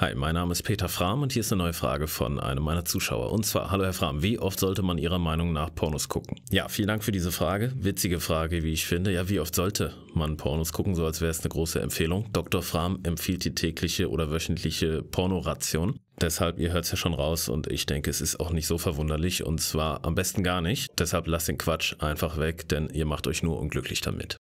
Hi, mein Name ist Peter Fram und hier ist eine neue Frage von einem meiner Zuschauer. Und zwar, hallo Herr Fram, wie oft sollte man Ihrer Meinung nach Pornos gucken? Ja, vielen Dank für diese Frage. Witzige Frage, wie ich finde. Ja, wie oft sollte man Pornos gucken? So als wäre es eine große Empfehlung. Dr. Fram empfiehlt die tägliche oder wöchentliche Pornoration. Deshalb, ihr hört es ja schon raus und ich denke, es ist auch nicht so verwunderlich und zwar am besten gar nicht. Deshalb lasst den Quatsch einfach weg, denn ihr macht euch nur unglücklich damit.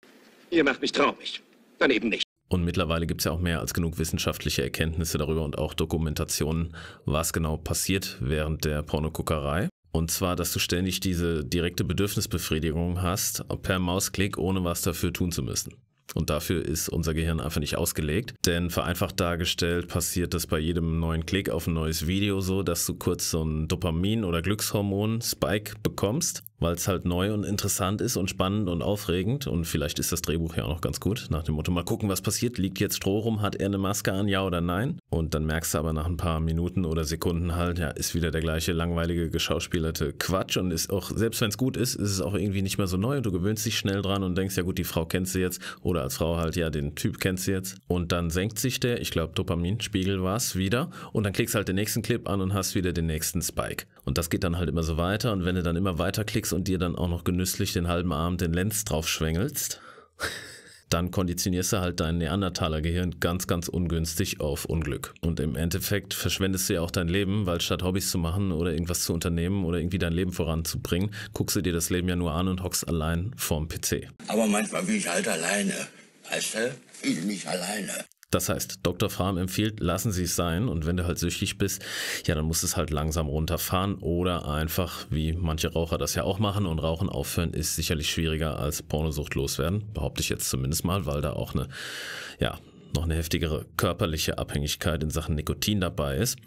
Ihr macht mich traurig. Dann eben nicht. Und mittlerweile gibt es ja auch mehr als genug wissenschaftliche Erkenntnisse darüber und auch Dokumentationen, was genau passiert während der Pornoguckerei. Und zwar, dass du ständig diese direkte Bedürfnisbefriedigung hast, per Mausklick, ohne was dafür tun zu müssen. Und dafür ist unser Gehirn einfach nicht ausgelegt. Denn vereinfacht dargestellt passiert das bei jedem neuen Klick auf ein neues Video so, dass du kurz so einen Dopamin- oder Glückshormon-Spike bekommst weil es halt neu und interessant ist und spannend und aufregend. Und vielleicht ist das Drehbuch ja auch noch ganz gut. Nach dem Motto, mal gucken, was passiert. Liegt jetzt Stroh rum? Hat er eine Maske an? Ja oder nein? Und dann merkst du aber nach ein paar Minuten oder Sekunden halt, ja, ist wieder der gleiche langweilige, geschauspielerte Quatsch. Und ist auch, selbst wenn es gut ist, ist es auch irgendwie nicht mehr so neu. Und du gewöhnst dich schnell dran und denkst, ja gut, die Frau kennst du jetzt. Oder als Frau halt, ja, den Typ kennst du jetzt. Und dann senkt sich der, ich glaube, Dopaminspiegel war es wieder. Und dann klickst halt den nächsten Clip an und hast wieder den nächsten Spike. Und das geht dann halt immer so weiter. Und wenn du dann immer weiter klickst, Cornflakes und dir dann auch noch genüsslich den halben Abend den Lenz draufschwängelst, dann konditionierst du halt dein Neandertaler-Gehirn ganz, ganz ungünstig auf Unglück. Und im Endeffekt verschwendest du ja auch dein Leben, weil statt Hobbys zu machen oder irgendwas zu unternehmen oder irgendwie dein Leben voranzubringen, guckst du dir das Leben ja nur an und hockst allein vorm PC. Aber manchmal bin ich halt alleine. Weißt du? Ich bin nicht alleine. Das heißt, Dr. Farm empfiehlt, lassen Sie es sein und wenn du halt süchtig bist, ja, dann musst du es halt langsam runterfahren oder einfach, wie manche Raucher das ja auch machen und Rauchen aufhören ist sicherlich schwieriger als Pornosucht loswerden, behaupte ich jetzt zumindest mal, weil da auch eine, ja, noch eine heftigere körperliche Abhängigkeit in Sachen Nikotin dabei ist.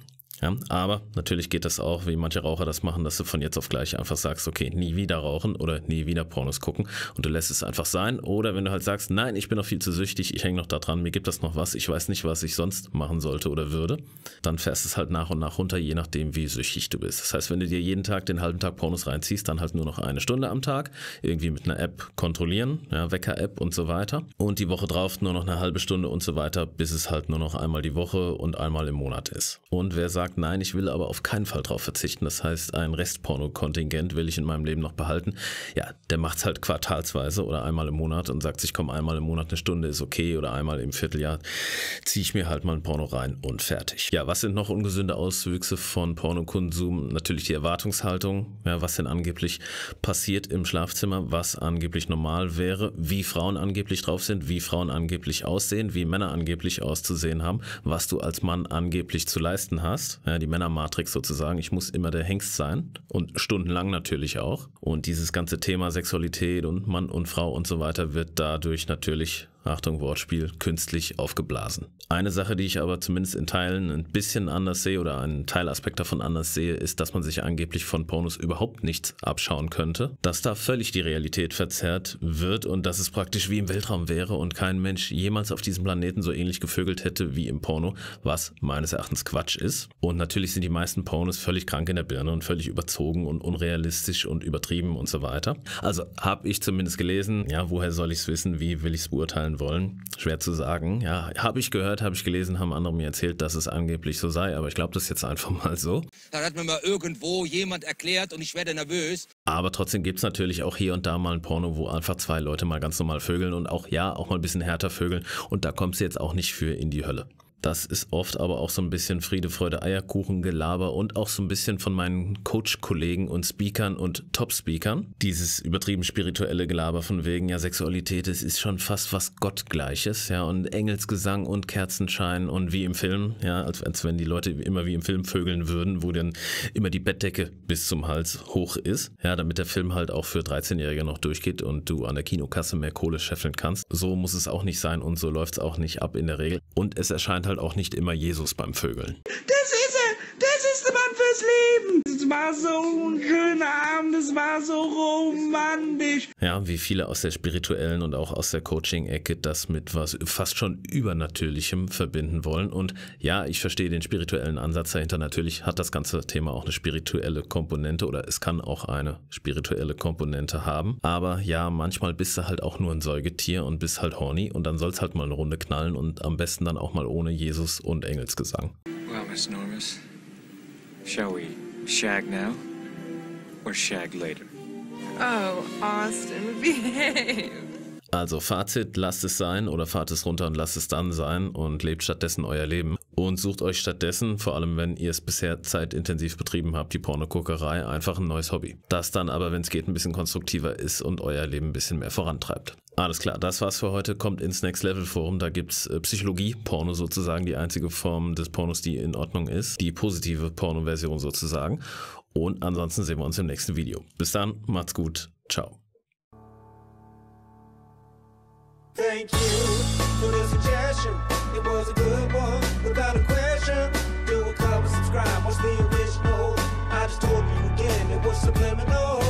Ja, aber natürlich geht das auch, wie manche Raucher das machen, dass du von jetzt auf gleich einfach sagst, okay, nie wieder rauchen oder nie wieder Pornos gucken und du lässt es einfach sein. Oder wenn du halt sagst, nein, ich bin noch viel zu süchtig, ich hänge noch da dran, mir gibt das noch was, ich weiß nicht, was ich sonst machen sollte oder würde, dann fährst es halt nach und nach runter, je nachdem, wie süchtig du bist. Das heißt, wenn du dir jeden Tag den halben Tag Pornos reinziehst, dann halt nur noch eine Stunde am Tag, irgendwie mit einer App kontrollieren, ja, Wecker-App und so weiter. Und die Woche drauf nur noch eine halbe Stunde und so weiter, bis es halt nur noch einmal die Woche und einmal im Monat ist. Und wer sagt, sagt, nein, ich will aber auf keinen Fall drauf verzichten. Das heißt, ein Restporno-Kontingent will ich in meinem Leben noch behalten. Ja, der macht es halt quartalsweise oder einmal im Monat und sagt sich, komm, einmal im Monat eine Stunde ist okay oder einmal im Vierteljahr ziehe ich mir halt mal ein Porno rein und fertig. Ja, was sind noch ungesunde Auswüchse von Pornokonsum? Natürlich die Erwartungshaltung, ja, was denn angeblich passiert im Schlafzimmer, was angeblich normal wäre, wie Frauen angeblich drauf sind, wie Frauen angeblich aussehen, wie Männer angeblich auszusehen haben, was du als Mann angeblich zu leisten hast ja, die Männermatrix sozusagen. Ich muss immer der Hengst sein und stundenlang natürlich auch. Und dieses ganze Thema Sexualität und Mann und Frau und so weiter wird dadurch natürlich Achtung Wortspiel, künstlich aufgeblasen. Eine Sache, die ich aber zumindest in Teilen ein bisschen anders sehe oder einen Teilaspekt davon anders sehe, ist, dass man sich angeblich von Pornos überhaupt nichts abschauen könnte, dass da völlig die Realität verzerrt wird und dass es praktisch wie im Weltraum wäre und kein Mensch jemals auf diesem Planeten so ähnlich gevögelt hätte wie im Porno, was meines Erachtens Quatsch ist. Und natürlich sind die meisten Pornos völlig krank in der Birne und völlig überzogen und unrealistisch und übertrieben und so weiter. Also habe ich zumindest gelesen, ja, woher soll ich es wissen, wie will ich es beurteilen? sein wollen. Schwer zu sagen. Ja, habe ich gehört, habe ich gelesen, haben andere mir erzählt, dass es angeblich so sei, aber ich glaube das jetzt einfach mal so. Da hat mir mal irgendwo jemand erklärt und ich werde nervös. Aber trotzdem gibt es natürlich auch hier und da mal ein Porno, wo einfach zwei Leute mal ganz normal vögeln und auch ja, auch mal ein bisschen härter vögeln und da kommst du jetzt auch nicht für in die Hölle. Das ist oft aber auch so ein bisschen Friede, Freude, Eierkuchen, Gelaber und auch so ein bisschen von meinen Coach-Kollegen und Speakern und Top-Speakern. Dieses übertrieben spirituelle Gelaber von wegen, ja, Sexualität, es ist schon fast was Gottgleiches, ja, und Engelsgesang und Kerzenschein und wie im Film, ja, als, als wenn die Leute immer wie im Film vögeln würden, wo dann immer die Bettdecke bis zum Hals hoch ist, ja, damit der Film halt auch für 13-Jährige noch durchgeht und du an der Kinokasse mehr Kohle scheffeln kannst. So muss es auch nicht sein und so läuft es auch nicht ab in der Regel. Und es erscheint halt auch nicht immer Jesus beim Vögeln. Das Beste Mann fürs Leben. Es war so ein schöner Abend, es war so romantisch. Ja, wie viele aus der spirituellen und auch aus der Coaching-Ecke das mit was fast schon Übernatürlichem verbinden wollen. Und ja, ich verstehe den spirituellen Ansatz dahinter. Natürlich hat das ganze Thema auch eine spirituelle Komponente oder es kann auch eine spirituelle Komponente haben. Aber ja, manchmal bist du halt auch nur ein Säugetier und bist halt horny und dann soll es halt mal eine Runde knallen und am besten dann auch mal ohne Jesus und Engelsgesang. Well, Miss Normus. Shall we shag now or shag later? Oh, Austin, behave. Also Fazit, lasst es sein oder fahrt es runter und lasst es dann sein und lebt stattdessen euer Leben. Und sucht euch stattdessen, vor allem wenn ihr es bisher zeitintensiv betrieben habt, die Pornoguckerei, einfach ein neues Hobby. Das dann aber, wenn es geht, ein bisschen konstruktiver ist und euer Leben ein bisschen mehr vorantreibt. Alles klar, das war's für heute. Kommt ins Next Level Forum. Da gibt's äh, Psychologie-Porno sozusagen, die einzige Form des Pornos, die in Ordnung ist. Die positive Porno-Version sozusagen. Und ansonsten sehen wir uns im nächsten Video. Bis dann, macht's gut. Ciao. Thank you for the suggestion. It was a good one without a question. Do a comment, subscribe, watch the original. I just told you again, it was subliminal.